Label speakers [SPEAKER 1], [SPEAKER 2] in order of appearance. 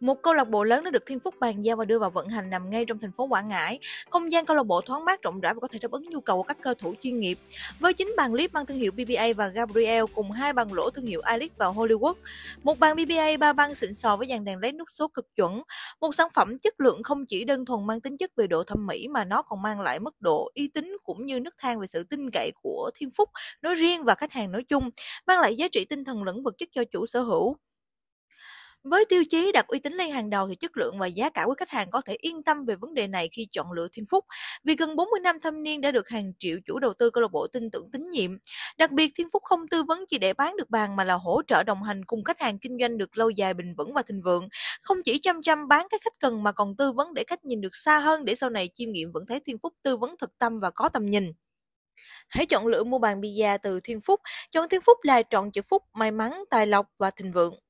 [SPEAKER 1] Một câu lạc bộ lớn đã được Thiên Phúc bàn giao và đưa vào vận hành nằm ngay trong thành phố Quảng Ngãi. Không gian câu lạc bộ thoáng mát rộng rãi và có thể đáp ứng nhu cầu của các cơ thủ chuyên nghiệp. Với chín bàn clip mang thương hiệu BBA và Gabriel cùng hai bàn lỗ thương hiệu Alex và Hollywood, một bàn BBA ba băng xịn sò với dàn đèn lấy nút số cực chuẩn, một sản phẩm chất lượng không chỉ đơn thuần mang tính chất về độ thẩm mỹ mà nó còn mang lại mức độ uy tín cũng như nước thang về sự tin cậy của Thiên Phúc nói riêng và khách hàng nói chung, mang lại giá trị tinh thần lẫn vật chất cho chủ sở hữu. Với tiêu chí đặt uy tín lên hàng đầu thì chất lượng và giá cả của khách hàng có thể yên tâm về vấn đề này khi chọn lựa Thiên Phúc. Vì gần 40 năm thâm niên đã được hàng triệu chủ đầu tư câu lạc bộ tin tưởng tín nhiệm. Đặc biệt Thiên Phúc không tư vấn chỉ để bán được bàn mà là hỗ trợ đồng hành cùng khách hàng kinh doanh được lâu dài bình vững và thịnh vượng. Không chỉ chăm chăm bán các khách cần mà còn tư vấn để khách nhìn được xa hơn để sau này chiêm nghiệm vẫn thấy Thiên Phúc tư vấn thực tâm và có tầm nhìn. Hãy chọn lựa mua bàn bia từ Thiên Phúc. Chọn Thiên Phúc là chọn chữ phúc, may mắn, tài lộc và thịnh vượng.